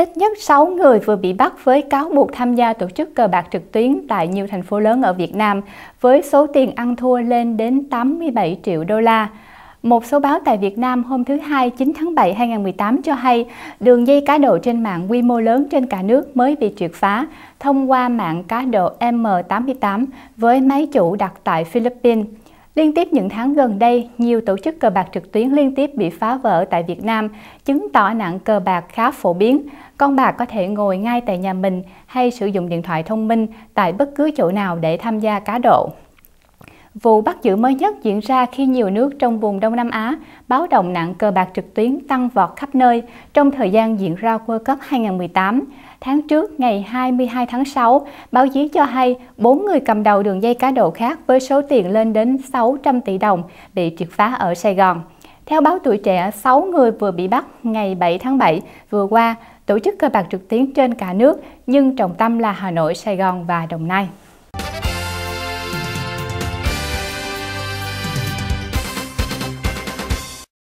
Ít nhất 6 người vừa bị bắt với cáo buộc tham gia tổ chức cờ bạc trực tuyến tại nhiều thành phố lớn ở Việt Nam, với số tiền ăn thua lên đến 87 triệu đô la. Một số báo tại Việt Nam hôm thứ Hai 9 tháng 7 2018 cho hay đường dây cá độ trên mạng quy mô lớn trên cả nước mới bị triệt phá thông qua mạng cá độ M88 với máy chủ đặt tại Philippines. Liên tiếp những tháng gần đây, nhiều tổ chức cờ bạc trực tuyến liên tiếp bị phá vỡ tại Việt Nam, chứng tỏ nạn cờ bạc khá phổ biến. Con bạc có thể ngồi ngay tại nhà mình hay sử dụng điện thoại thông minh tại bất cứ chỗ nào để tham gia cá độ. Vụ bắt giữ mới nhất diễn ra khi nhiều nước trong vùng Đông Nam Á báo động nặng cờ bạc trực tuyến tăng vọt khắp nơi trong thời gian diễn ra World Cup 2018. Tháng trước, ngày 22 tháng 6, báo chí cho hay 4 người cầm đầu đường dây cá độ khác với số tiền lên đến 600 tỷ đồng bị triệt phá ở Sài Gòn. Theo báo Tuổi Trẻ, 6 người vừa bị bắt ngày 7 tháng 7 vừa qua tổ chức cờ bạc trực tuyến trên cả nước nhưng trọng tâm là Hà Nội, Sài Gòn và Đồng Nai.